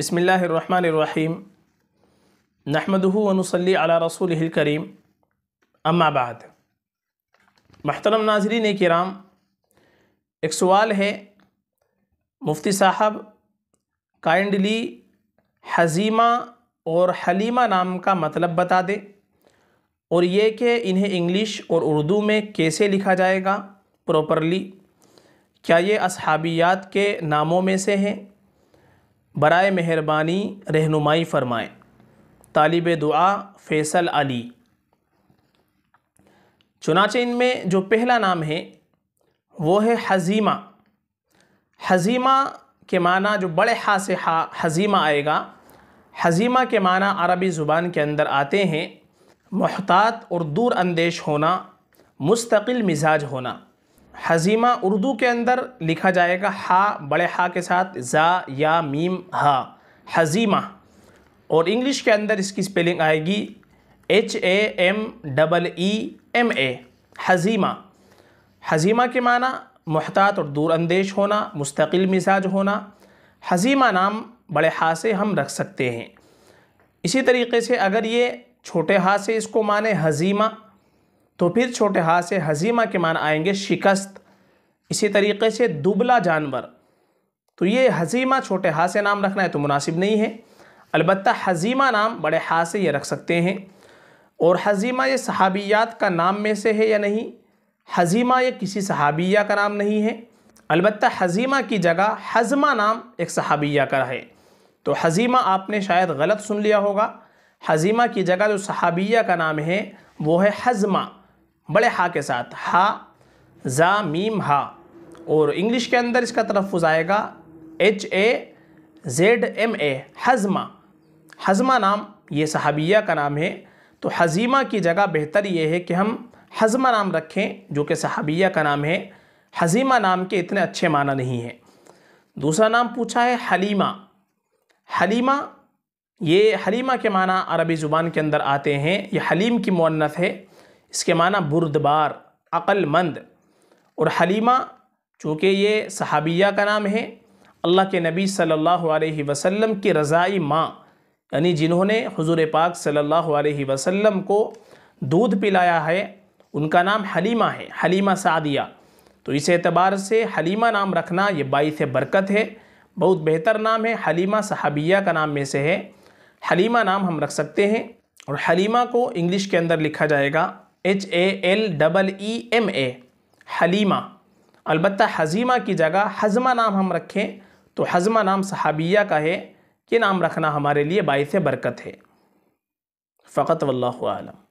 बसमीम नहमदूनसली रसूल करीम अम्माबाद महतरम नाजरीन कराम एक सवाल है मुफ्ती साहब काइंडली हजीमा और हलीमा नाम का मतलब बता दें और ये कि इन्हें इंग्लिश और उर्दू में कैसे लिखा जाएगा प्रॉपरली क्या ये असहाबियात के नामों में से हैं बरए मेहरबानी रहनुमाई फरमाएँ तालिब दुआ फ़ैसल अली चुनाचे में जो पहला नाम है वो है हजीमा हजीमा के माना जो बड़े हा से हा हजीमा आएगा हजीमा के माना अरबी ज़ुबान के अंदर आते हैं महतात और दूरअंदेश होना मुस्तकिल मिजाज होना हजीमा उर्दू के अंदर लिखा जाएगा हा बड़े हा के साथ ज़ा या मीम हा हजीमा और इंग्लिश के अंदर इसकी स्पेलिंग आएगी H A M double e E M A हजीमा हजीमा के माना महतात और दूरअंदेश होना मुस्तकिल मिजाज होना हजीमा नाम बड़े हा से हम रख सकते हैं इसी तरीके से अगर ये छोटे हा से इसको माने हजीमा तो फिर छोटे हाथ से हजीमा के मान आएंगे शिकस्त इसी तरीके से दुबला जानवर तो ये हजीमा छोटे हाथ से नाम रखना है तो मुनासिब नहीं है अलबत् हजीमा नाम बड़े हाथ से ये रख सकते हैं और हजीमा ये सहाबियात का नाम में से है या नहीं हजीमा ये किसी सहाबिया का नाम नहीं है अलबत् हजीमा की जगह हजमा नाम एक सहाबिया का है तो हजीमा आपने शायद गलत सुन लिया होगा हजीमा की जगह जो सहाबिया का नाम है वो है हजमा बड़े हा के साथ हा ज़ा मीम हा और इंग्लिश के अंदर इसका तलफ़ आएगा H A Z M A हज़मा हज़मा नाम ये सहाबिया का नाम है तो हज़ीमा की जगह बेहतर ये है कि हम हज़मा नाम रखें जो कि सहाबिया का नाम है हज़ीमा नाम के इतने अच्छे माना नहीं है दूसरा नाम पूछा है हलीमा हलीमा ये हलीमा के माना अरबी ज़ुबान के अंदर आते हैं ये हलीम की मुन्नत है इसके माना बुरदबार अक्लमंद और हलीमा चूँकि ये सहाबिया का नाम है अल्लाह के नबी सल्लल्लाहु अलैहि वसल्लम की रज़ाई माँ यानी जिन्होंने हुजूर पाक सल्लल्लाहु अलैहि वसल्लम को दूध पिलाया है उनका नाम हलीमा है हलीमा सादिया तो इस एतबार से हलीमा नाम रखना ये बाईस बरकत है बहुत बेहतर नाम है हलीमा सहाबिया का नाम में से है हलीमा नाम हम रख सकते हैं और हलीमा को इंग्लिश के अंदर लिखा जाएगा H A L double E M A हलीमा अलबत् हजीमा की जगह हजमा नाम हम रखें तो हजमा नाम सहाबिया का है ये नाम रखना हमारे लिए बायस बरकत है फ़कत वल्लम